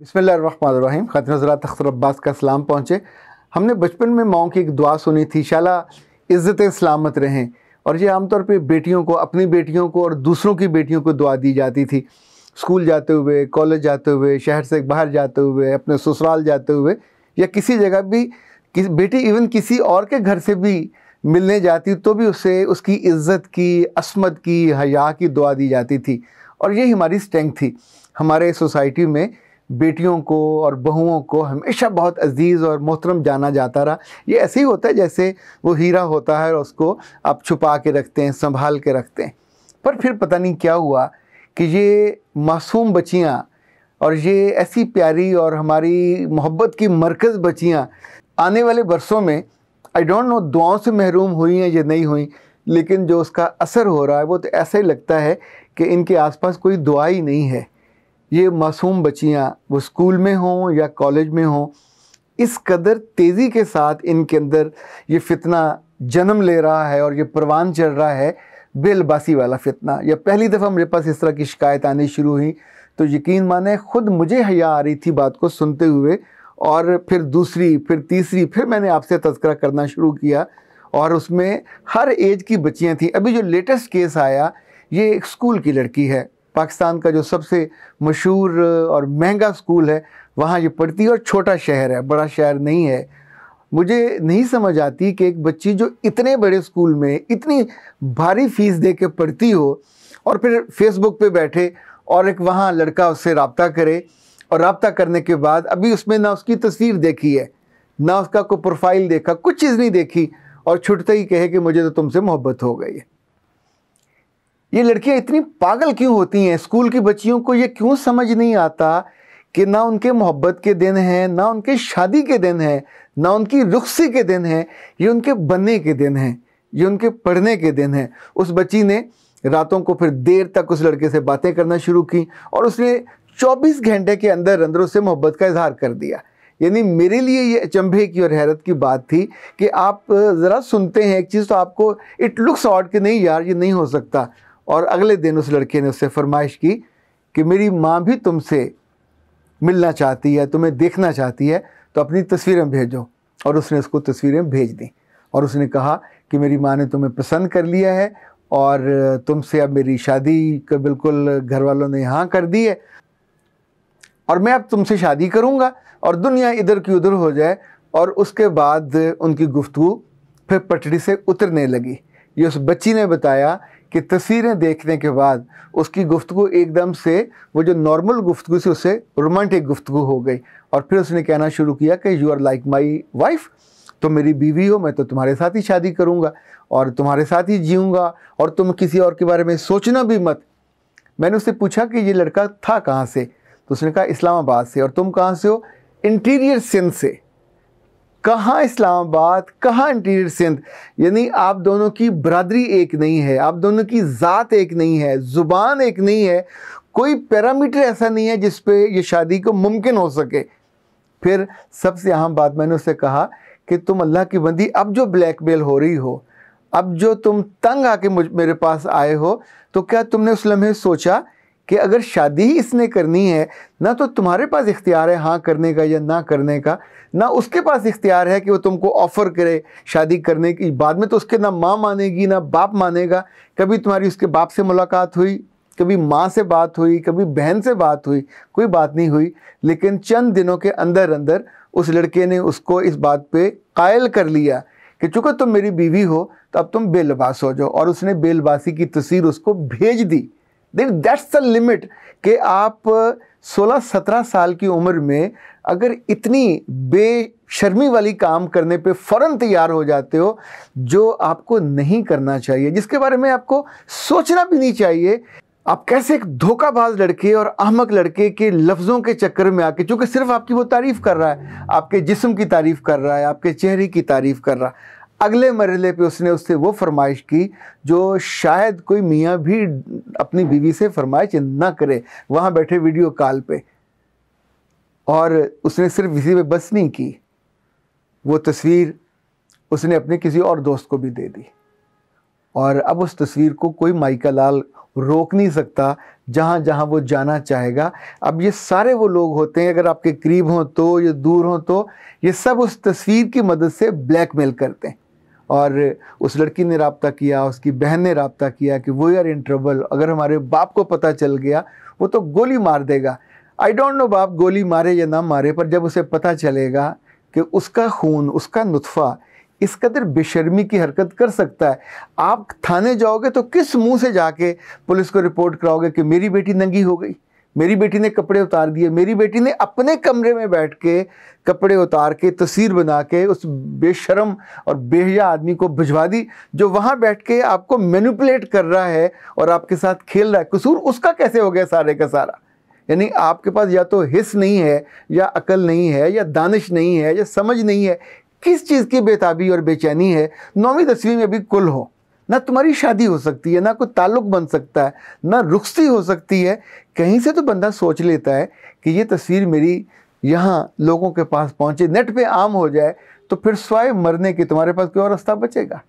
बिसमीम ख़ातिन हज़रा अख्तर अब्बास का सलाम पहुँचे हमने बचपन में माओ की एक दुआ सुनी थी शाला इज़्ज़त सलामत रहें और ये आमतौर पर बेटियों को अपनी बेटियों को और दूसरों की बेटियों को दुआ दी जाती थी स्कूल जाते हुए कॉलेज जाते हुए शहर से बाहर जाते हुए अपने ससुराल जाते हुए या किसी जगह भी किस बेटी इवन किसी और के घर से भी मिलने जाती तो भी उसे उसकी इज़्ज़त की असमत की हया की दुआ दी जाती थी और ये हमारी स्ट्रेंथ थी हमारे सोसाइटी में बेटियों को और बहुओं को हमेशा बहुत अजीज़ और मोहतरम जाना जाता रहा ये ऐसे ही होता है जैसे वो हीरा होता है और उसको आप छुपा के रखते हैं संभाल के रखते हैं पर फिर पता नहीं क्या हुआ कि ये मासूम बचियाँ और ये ऐसी प्यारी और हमारी मोहब्बत की मरकज़ बचियाँ आने वाले बरसों में आई डोंट नो दुआओं से महरूम हुई हैं या नहीं हुई लेकिन जो उसका असर हो रहा है वो तो ऐसा ही लगता है कि इनके आसपास कोई दुआ ही नहीं है ये मासूम बच्चियाँ वो स्कूल में हों या कॉलेज में हों इस कदर तेज़ी के साथ इनके अंदर ये फितना जन्म ले रहा है और ये परवान चल रहा है बेलबासी वाला फितना या पहली दफ़ा मेरे पास इस तरह की शिकायत आनी शुरू हुई तो यकीन माने ख़ुद मुझे हया आ रही थी बात को सुनते हुए और फिर दूसरी फिर तीसरी फिर मैंने आपसे तस्करा करना शुरू किया और उसमें हर एज की बच्चियाँ थीं अभी जो लेटेस्ट केस आया ये एक स्कूल की लड़की है पाकिस्तान का जो सबसे मशहूर और महंगा स्कूल है वहाँ ये पढ़ती है और छोटा शहर है बड़ा शहर नहीं है मुझे नहीं समझ आती कि एक बच्ची जो इतने बड़े स्कूल में इतनी भारी फीस दे के पढ़ती हो और फिर फेसबुक पे बैठे और एक वहाँ लड़का उससे रबता करे और रबता करने के बाद अभी उसमें ना उसकी तस्वीर देखी है ना उसका कोई प्रोफाइल देखा कुछ चीज़ नहीं देखी और छुटते ही कहे कि मुझे तो तुमसे मोहब्बत हो गई है ये लड़कियां इतनी पागल क्यों होती हैं स्कूल की बच्चियों को ये क्यों समझ नहीं आता कि ना उनके मोहब्बत के दिन हैं ना उनके शादी के दिन हैं ना उनकी रुखसी के दिन हैं ये उनके बनने के दिन हैं ये उनके पढ़ने के दिन हैं उस बच्ची ने रातों को फिर देर तक उस लड़के से बातें करना शुरू की और उसने 24 घंटे के अंदर अंदरों से मोहब्बत का इजहार कर दिया यानी मेरे लिए ये अचंभे की और हैरत की बात थी कि आप ज़रा सुनते हैं एक चीज़ तो आपको इट लुक्स आउट कि नहीं यार ये नहीं हो सकता और अगले दिन उस लड़के ने उससे फरमाइश की कि मेरी माँ भी तुमसे मिलना चाहती है तुम्हें देखना चाहती है तो अपनी तस्वीरें भेजो और उसने उसको तस्वीरें भेज दी और उसने कहा कि मेरी माँ ने तुम्हें पसंद कर लिया है और तुमसे अब मेरी शादी का बिल्कुल घर वालों ने हाँ कर दी है और मैं अब तुमसे शादी करूँगा और दुनिया इधर की उधर हो जाए और उसके बाद उनकी गुफ्तु फिर पटरी से उतरने लगी ये उस बच्ची ने बताया कि तस्वीरें देखने के बाद उसकी गुफ्तु एकदम से वो जो नॉर्मल गुफ्तु से उससे रोमांटिक गुफ्तु हो गई और फिर उसने कहना शुरू किया कि you are like my wife तो मेरी बीवी हो मैं तो तुम्हारे साथ ही शादी करूँगा और तुम्हारे साथ ही जीऊँगा और तुम किसी और के बारे में सोचना भी मत मैंने उससे पूछा कि ये लड़का था कहाँ से तो उसने कहा इस्लामाबाद से और तुम कहाँ से हो इंटीरियर सिंध से कहाँ इस्लामाबाद कहाँ इंटीरियर सिंध यानी आप दोनों की बरदरी एक नहीं है आप दोनों की ज़ात एक नहीं है ज़ुबान एक नहीं है कोई पैरामीटर ऐसा नहीं है जिस पर यह शादी को मुमकिन हो सके फिर सबसे अहम बात मैंने उससे कहा कि तुम अल्लाह की बंदी अब जो ब्लैक मेल हो रही हो अब जो तुम तंग आके मुझ मेरे पास आए हो तो क्या तुमने उस लम्हे सोचा कि अगर शादी ही इसने करनी है ना तो तुम्हारे पास इख्तियार है हाँ करने का या ना करने का ना उसके पास इख्तियार है कि वो तुमको ऑफ़र करे शादी करने की बाद में तो उसके ना माँ मानेगी ना बाप मानेगा कभी तुम्हारी उसके बाप से मुलाकात हुई कभी माँ से बात हुई कभी बहन से बात हुई कोई बात नहीं हुई लेकिन चंद दिनों के अंदर अंदर उस लड़के ने उसको इस बात पे कायल कर लिया कि चूँकि तुम मेरी बीवी हो तो अब तुम बेलबास हो जाओ और उसने बेलबासी की तस्वीर उसको भेज दी देन दैट्स द लिमिट कि आप 16-17 साल की उम्र में अगर इतनी बेशर्मी वाली काम करने पे फ़ौर तैयार हो जाते हो जो आपको नहीं करना चाहिए जिसके बारे में आपको सोचना भी नहीं चाहिए आप कैसे एक धोखाबाज लड़के और अहमक लड़के के लफ्ज़ों के चक्कर में आके चूँकि सिर्फ आपकी वो तारीफ़ कर रहा है आपके जिस्म की तारीफ़ कर रहा है आपके चेहरे की तारीफ़ कर रहा है अगले मरले पे उसने उससे वो फरमाइश की जो शायद कोई मियाँ भी अपनी बीवी से फरमाइश ना करे वहाँ बैठे वीडियो कॉल पे और उसने सिर्फ इसी पे बस नहीं की वो तस्वीर उसने अपने किसी और दोस्त को भी दे दी और अब उस तस्वीर को कोई माइका लाल रोक नहीं सकता जहाँ जहाँ वो जाना चाहेगा अब ये सारे वो लोग होते हैं अगर आपके करीब हों तो या दूर हों तो ये सब उस तस्वीर की मदद से ब्लैकमेल करते हैं और उस लड़की ने रबता किया उसकी बहन ने रबता किया कि वो यार इन ट्रबल अगर हमारे बाप को पता चल गया वो तो गोली मार देगा आई डोंट नो बाप गोली मारे या ना मारे पर जब उसे पता चलेगा कि उसका खून उसका नुतफ़ा इस कदर बेशर्मी की हरकत कर सकता है आप थाने जाओगे तो किस मुंह से जाके पुलिस को रिपोर्ट कराओगे कि मेरी बेटी नंगी हो गई मेरी बेटी ने कपड़े उतार दिए मेरी बेटी ने अपने कमरे में बैठ के कपड़े उतार के तस्वीर बना के उस बेशरम और बेहजा आदमी को भिजवा दी जो वहाँ बैठ के आपको मैनिपुलेट कर रहा है और आपके साथ खेल रहा है कसूर उसका कैसे हो गया सारे का सारा यानी आपके पास या तो हिस्स नहीं है या अकल नहीं है या दानिश नहीं है या समझ नहीं है किस चीज़ की बेताबी और बेचैनी है नौवीं दसवीं में भी कुल हो ना तुम्हारी शादी हो सकती है ना कोई ताल्लुक बन सकता है ना रुखसी हो सकती है कहीं से तो बंदा सोच लेता है कि ये तस्वीर मेरी यहाँ लोगों के पास पहुँचे नेट पे आम हो जाए तो फिर स्वाय मरने के तुम्हारे पास कोई और रास्ता बचेगा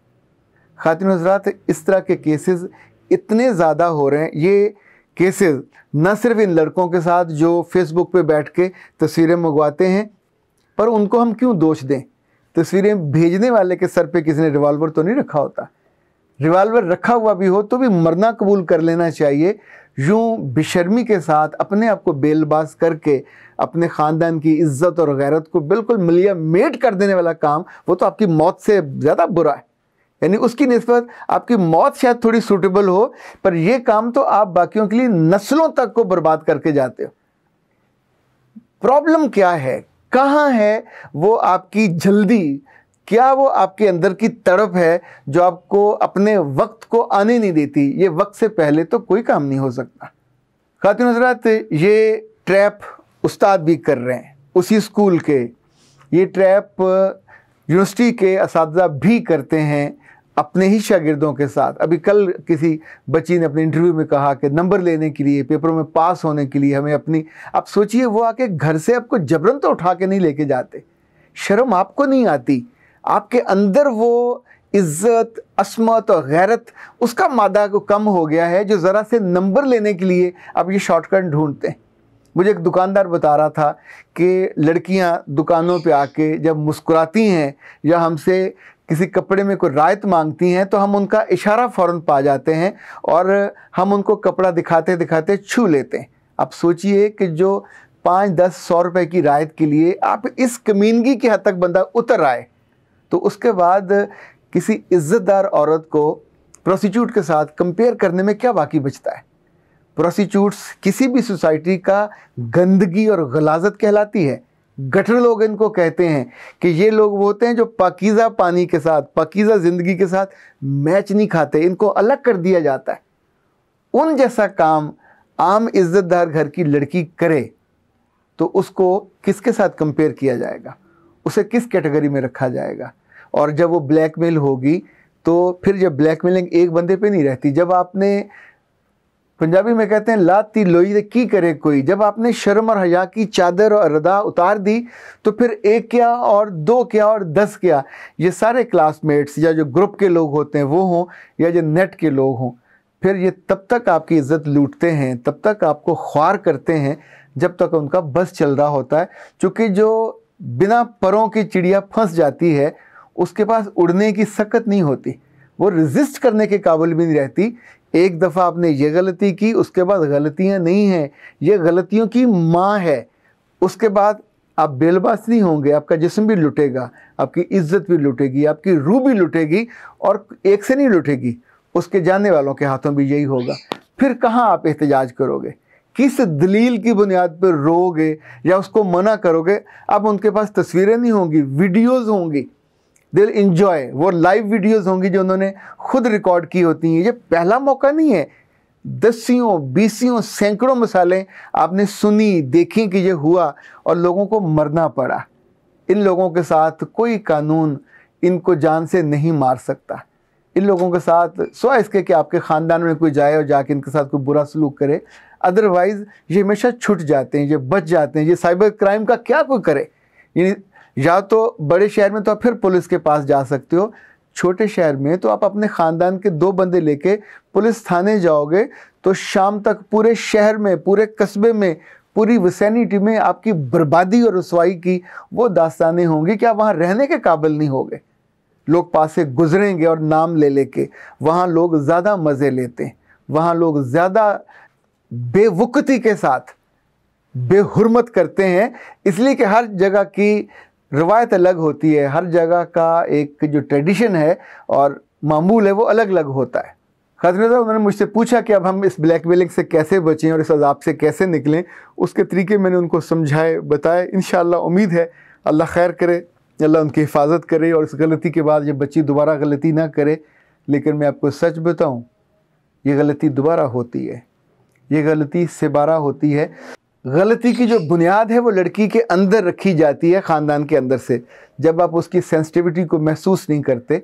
खातिन हजरात इस तरह के केसेस इतने ज़्यादा हो रहे हैं ये केसेस न सिर्फ इन लड़कों के साथ जो फेसबुक पे बैठ के तस्वीरें मंगवाते हैं पर उनको हम क्यों दोष दें तस्वीरें भेजने वाले के सर पे किसी ने रिवॉल्वर तो नहीं रखा होता रिवाल्वर रखा हुआ भी हो तो भी मरना कबूल कर लेना चाहिए यूँ बेशर्मी के साथ अपने आप को बेलबाज करके अपने ख़ानदान की इज्जत और गैरत को बिल्कुल मलिया मेट कर देने वाला काम वो तो आपकी मौत से ज़्यादा बुरा है यानी उसकी नस्बत आपकी मौत शायद थोड़ी सूटेबल हो पर यह काम तो आप बाकियों के लिए नस्लों तक को बर्बाद करके जाते हो प्रॉब्लम क्या है कहाँ है वो आपकी जल्दी क्या वो आपके अंदर की तड़प है जो आपको अपने वक्त को आने नहीं देती ये वक्त से पहले तो कोई काम नहीं हो सकता खातिन हजरात ये ट्रैप उस्ताद भी कर रहे हैं उसी स्कूल के ये ट्रैप यूनिवर्सिटी के इस भी करते हैं अपने ही शागिर्दों के साथ अभी कल किसी बच्ची ने अपने इंटरव्यू में कहा कि नंबर लेने के लिए पेपरों में पास होने के लिए हमें अपनी आप सोचिए वो आके घर से आपको जबरन तो उठा के नहीं लेके जाते शर्म आपको नहीं आती आपके अंदर वो इज्जत असमत और गैरत उसका मादा को कम हो गया है जो ज़रा से नंबर लेने के लिए आप ये शॉर्टकट ढूंढते हैं मुझे एक दुकानदार बता रहा था कि लड़कियां दुकानों पे आके जब मुस्कुराती हैं या हमसे किसी कपड़े में कोई रायत मांगती हैं तो हम उनका इशारा फ़ौर पा जाते हैं और हम उनको कपड़ा दिखाते दिखाते छू लेते हैं आप सोचिए कि जो पाँच दस सौ रुपए की रायत के लिए आप इस कमीनगी के हद तक बंदा उतर आए तो उसके बाद किसी इज़्ज़तदार औरत को प्रोस्टिट्यूट के साथ कंपेयर करने में क्या बाकी बचता है प्रोस्टिट्यूट्स किसी भी सोसाइटी का गंदगी और गलाजत कहलाती है गठर लोग इनको कहते हैं कि ये लोग वो होते हैं जो पाकिज़ा पानी के साथ पाकिज़ा ज़िंदगी के साथ मैच नहीं खाते इनको अलग कर दिया जाता है उन जैसा काम आम इज़्ज़तदार घर की लड़की करे तो उसको किसके साथ कंपेयर किया जाएगा उसे किस कैटेगरी में रखा जाएगा और जब वो ब्लैकमेल होगी तो फिर जब ब्लैकमेलिंग एक बंदे पे नहीं रहती जब आपने पंजाबी में कहते हैं ती लोई की करे कोई जब आपने शर्म और हया की चादर और रदा उतार दी तो फिर एक क्या और दो क्या और दस क्या ये सारे क्लासमेट्स या जो ग्रुप के लोग होते हैं वो हों या जो नेट के लोग हों फिर ये तब तक आपकी इज़्ज़त लूटते हैं तब तक आपको ख्वार करते हैं जब तक उनका बस चल रहा होता है क्योंकि जो बिना परों की चिड़िया फंस जाती है उसके पास उड़ने की सकत नहीं होती वो रिजिस्ट करने के काबिल भी नहीं रहती एक दफ़ा आपने ये गलती की उसके बाद गलतियाँ नहीं हैं ये गलतियों की माँ है उसके बाद आप बेलबास नहीं होंगे आपका जिसम भी लुटेगा आपकी इज्जत भी लुटेगी आपकी रूह भी लुटेगी और एक से नहीं लुटेगी उसके जाने वालों के हाथों भी यही होगा फिर कहाँ आप एहतजाज करोगे किस दलील की बुनियाद पर रोगे या उसको मना करोगे अब उनके पास तस्वीरें नहीं होंगी वीडियोज़ होंगी दिल इंजॉय वो लाइव वीडियोस होंगी जो उन्होंने खुद रिकॉर्ड की होती हैं ये पहला मौका नहीं है दसियों बीसियों सैकड़ों मिसालें आपने सुनी देखी कि ये हुआ और लोगों को मरना पड़ा इन लोगों के साथ कोई कानून इनको जान से नहीं मार सकता इन लोगों के साथ सवा इसके कि आपके ख़ानदान में कोई जाए और जाके इनके साथ कोई बुरा सलूक करे अदरवाइज़ ये हमेशा छुट जाते हैं ये बच जाते हैं ये साइबर क्राइम का क्या कोई करे यानी या तो बड़े शहर में तो आप फिर पुलिस के पास जा सकते हो छोटे शहर में तो आप अपने ख़ानदान के दो बंदे लेके पुलिस थाने जाओगे तो शाम तक पूरे शहर में पूरे कस्बे में पूरी वसैनिटी में आपकी बर्बादी और रसवाई की वो दास्तानें होंगी कि आप वहाँ रहने के काबिल नहीं होंगे लोग पास से गुजरेंगे और नाम ले लेके वहाँ लोग ज़्यादा मज़े लेते हैं वहाँ लोग ज़्यादा बेवकती के साथ बेहरमत करते हैं इसलिए कि हर जगह की रवायत अलग होती है हर जगह का एक जो ट्रेडिशन है और मामूल है वो अलग अलग होता है खजर साहब उन्होंने मुझसे पूछा कि अब हम इस ब्लैक मेलिंग से कैसे बचें और इस अजाब से कैसे निकलें उसके तरीके मैंने उनको समझाए बताए इन उम्मीद है अल्लाह खैर करे अल्लाह उनकी हिफाजत करे और इस गलती के बाद ये बच्ची दोबारा गलती ना करे लेकिन मैं आपको सच बताऊँ ये गलती दोबारा होती है ये गलती से बारह होती है गलती की जो बुनियाद है वो लड़की के अंदर रखी जाती है ख़ानदान के अंदर से जब आप उसकी सेंसिटिविटी को महसूस नहीं करते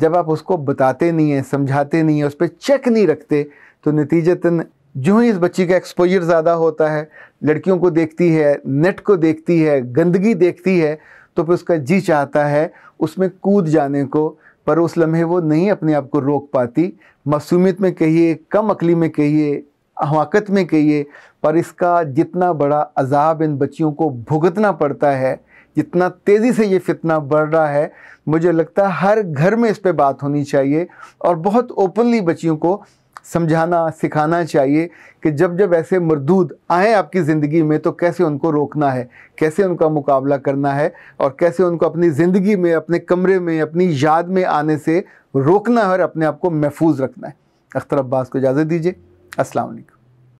जब आप उसको बताते नहीं हैं समझाते नहीं हैं उस पर चेक नहीं रखते तो नतीजतन जो ही इस बच्ची का एक्सपोजर ज़्यादा होता है लड़कियों को देखती है नेट को देखती है गंदगी देखती है तो फिर उसका जी चाहता है उसमें कूद जाने को पर उस लम्हे वो नहीं अपने आप को रोक पाती मासूमियत में कहिए कम अकली में कहिए हवाक़त में कहिए और इसका जितना बड़ा अजाब इन बच्चियों को भुगतना पड़ता है जितना तेज़ी से ये फितना बढ़ रहा है मुझे लगता है हर घर में इस पर बात होनी चाहिए और बहुत ओपनली बच्चियों को समझाना सिखाना चाहिए कि जब जब ऐसे मरदूद आएँ आपकी ज़िंदगी में तो कैसे उनको रोकना है कैसे उनका मुकाबला करना है और कैसे उनको अपनी ज़िंदगी में अपने कमरे में अपनी याद में आने से रोकना है और अपने आप को महफूज रखना है अख्तर अब्बास को इजाज़त दीजिए अस्सलाम वालेकुम